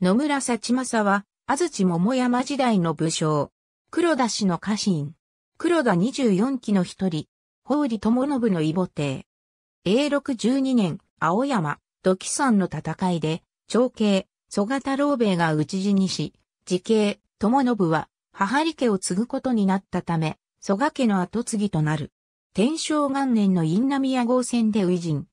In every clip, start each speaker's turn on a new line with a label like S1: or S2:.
S1: 野村
S2: 幸政は、安土桃山時代の武将。黒田氏の家臣。黒田24期の一人。法理友信の異母帝。永禄12年、青山、土岐山の戦いで、長兄、蘇太郎兵衛が討ち死にし、次兄、友信は、母里家を継ぐことになったため、蘇我家の後継ぎとなる。天正元年の因屋号戦で初人。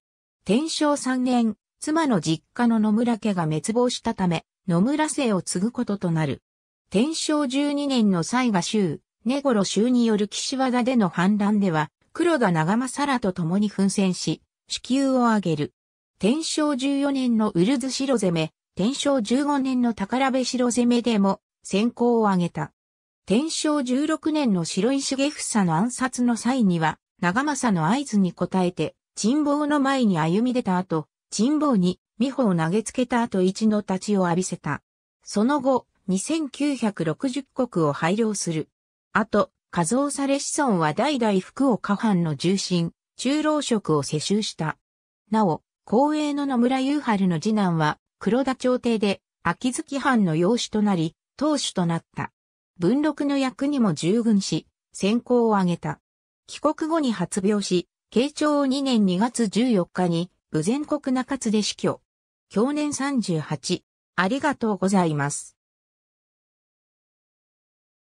S2: 天正3年、妻の実家の野村家が滅亡したため、野村姓を継ぐこととなる。天正十二年の西賀州、根頃州による岸和田での反乱では、黒田長政らと共に奮戦し、支給を上げる。天正十四年のウルズ城攻め、天正十五年の宝部城攻めでも、先行を挙げた。天正十六年の白石重房の暗殺の際には、長政の合図に応えて、沈暴の前に歩み出た後、人望に美穂を投げつけた後一の立ちを浴びせた。その後、2960国を廃領する。あと、和造され子孫は代々福岡藩の重臣、中老職を世襲した。なお、光栄の野村雄春の次男は、黒田朝廷で、秋月藩の養子となり、当主となった。文禄の役にも従軍し、先行を挙げた。帰国後に発病し、慶長2年2月14日に部全国中津で死去。去年38。ありがとうござ
S1: います。